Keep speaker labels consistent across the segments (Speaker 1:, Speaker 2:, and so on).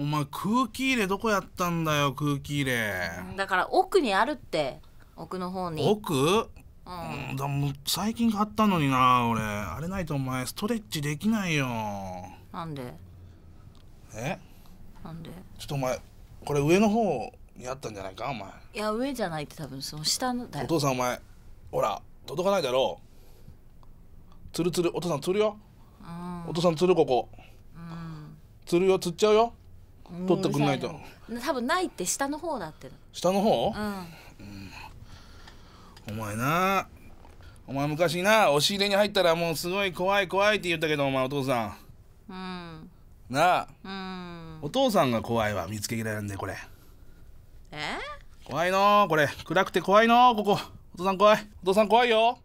Speaker 1: お前空気入れどこやったんだよ空気入れ
Speaker 2: だから奥にあるって奥の方に奥、
Speaker 1: うん、だもう最近買ったのにな俺あれないとお前ストレッチできないよなんでえなんでちょっとお前これ上の方にあったんじゃないかお前
Speaker 2: いや上じゃないって多分その下のだよお
Speaker 1: 父さんお前ほら届かないだろうつるつるお父さんつるよ、うん、お父さんつるここ、うん、つるよつっちゃうよ
Speaker 2: 取ってくんないと多分ないって下の方だって
Speaker 1: 下の方、うん、お前なお前昔な押し入れに入ったらもうすごい怖い怖いって言ったけどお前お父さ
Speaker 2: ん、うん、なあ、うん、
Speaker 1: お父さんが怖いわ見つけ嫌いなんでこれえ怖いのこれ暗くて怖いのここお父さん怖いお父さん怖いよ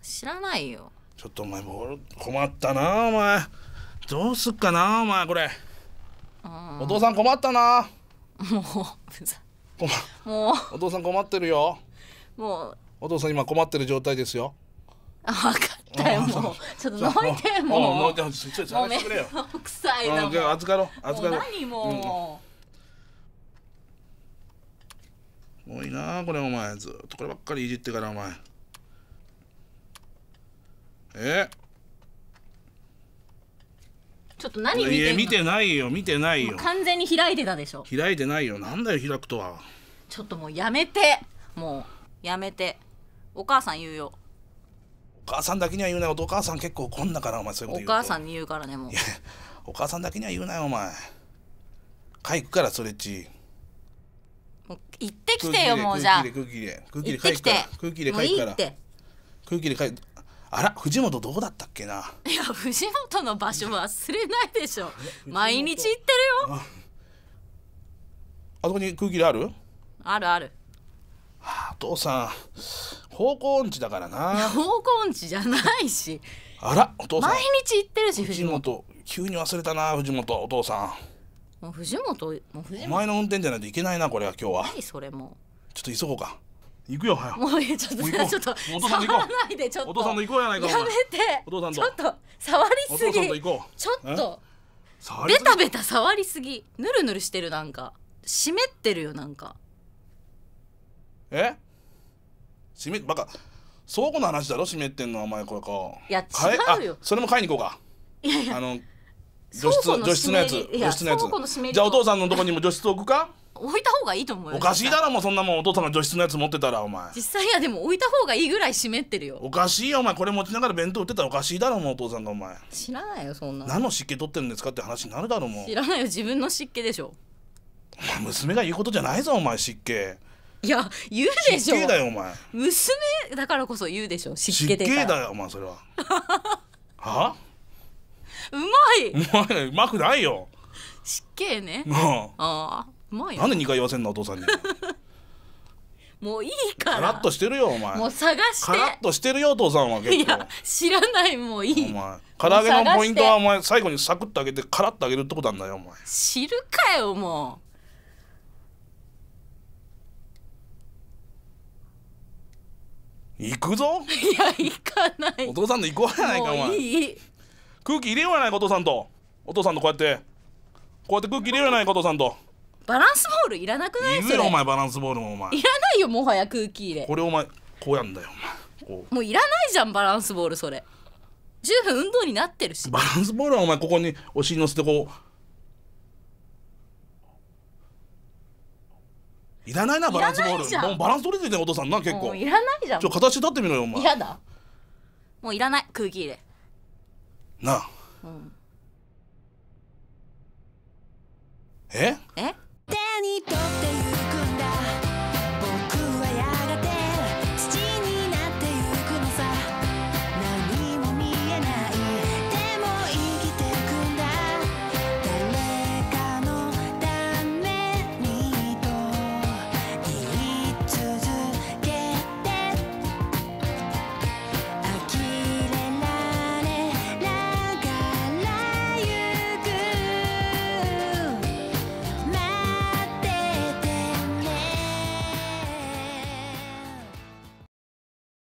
Speaker 2: 知らないよ
Speaker 1: ちょっとお前もう困ったなお前どうすっかなお前これお父さん困ったな
Speaker 2: もう困もう
Speaker 1: お父さん困ってるよもうお父さん今困ってる状態ですよあ分か
Speaker 2: ったよもうちょっとのいてもうのいてちょっと探してくさいなじゃあ預かろう預かろう何も
Speaker 1: う、う多いなこれお前ずっとこればっかりいじってからお前えっ
Speaker 2: ょっと何見てんの見て
Speaker 1: ないよ見てないよ
Speaker 2: 完全に開いてたでしょ
Speaker 1: 開いてないよなんだよ開くとは
Speaker 2: ちょっともうやめてもうやめてお母さん言うよ
Speaker 1: お母さんだけには言うなよお母さん結構怒んだからお前そういうことお母さん
Speaker 2: に言うからねもう
Speaker 1: お母さんだけには言うなよお前かいくからそれっち
Speaker 2: もう行ってきてよもうじゃあ空
Speaker 1: 気で空気で空気で空気で空気で帰ういいって空気であら藤本どうだったっけな
Speaker 2: いや藤本の場所忘れないでしょ毎日行ってるよ
Speaker 1: あそこに空気であるあるあるはあ、父さん方向音痴だからな方
Speaker 2: 向音痴じゃないし
Speaker 1: あらお父さん毎日行ってるし藤本急に忘れたな藤本お父さ
Speaker 2: んもう藤本もう藤本お前
Speaker 1: の運転じゃないといけないなこれは今日は何それもちょっと急ごうか行くよ早くも
Speaker 2: ういいちょっとちょっと触らないでちょっとお父さんと行こうやないかやめてお父さんとちょっと触りすぎちょ
Speaker 1: っとベタベタ
Speaker 2: 触りすぎぬるぬるしてるなんか湿ってるよなんか
Speaker 1: え湿バカ倉庫の話だろ湿ってんのお前これかい
Speaker 2: や違うよそれも買
Speaker 1: いに行こうかいやいやあの除湿女のやつ女室のやつじゃあお父さんのとこにも除湿置くか
Speaker 2: 置いた方がいいと思うよおかしいだ
Speaker 1: ろもうそんなもんお父さんの除湿のやつ持ってたらお前
Speaker 2: 実際いやでも置いた方がいいぐらい湿ってるよ
Speaker 1: おかしいよお前これ持ちながら弁当売ってたらおかしいだろもうお父さんがお前
Speaker 2: 知らないよそんな
Speaker 1: 何の湿気取ってるんですかって話になるだろもう知
Speaker 2: らないよ自分の湿気でしょ
Speaker 1: お前娘が言うことじゃないぞお前湿気いや言うでしょ湿気だよお前
Speaker 2: 娘だからこそ言うでしょ湿気で湿気だ
Speaker 1: よお前それはは
Speaker 2: うまいう
Speaker 1: まいうまくないよ
Speaker 2: 湿気ねうん、ああまあ、なんで
Speaker 1: 2回言わせんのお父さんに
Speaker 2: もういいからカラッ
Speaker 1: としてるよお前もう
Speaker 2: 探してカラッ
Speaker 1: としてるよお父さんは結構いや
Speaker 2: 知らないもういいお前
Speaker 1: 唐揚げのポイントはお前最後にサクッとあげてカラッとあげるってことなんだよお前
Speaker 2: 知るかよも
Speaker 1: う行くぞいや行
Speaker 2: かないお父さんと行こうやないかお前
Speaker 1: 空気入れようやないかお父さんとお父さんとこうやってこうやって空気入れようやないかお父さんと
Speaker 2: バランスボールいらなくないいるよお前
Speaker 1: バランスボールもお前いら
Speaker 2: ないよもはや空気入れこ
Speaker 1: れお前こうやんだよお前も
Speaker 2: ういらないじゃんバランスボールそれ十分運動になってるし
Speaker 1: バランスボールはお前ここにお尻乗せてこういらないなバランスボールもうバランス取れてるねお父さんな結構いらないじゃんちょ形立ってみろよお前嫌
Speaker 2: だもういらない空気入れ
Speaker 1: なあ、うん、え
Speaker 2: え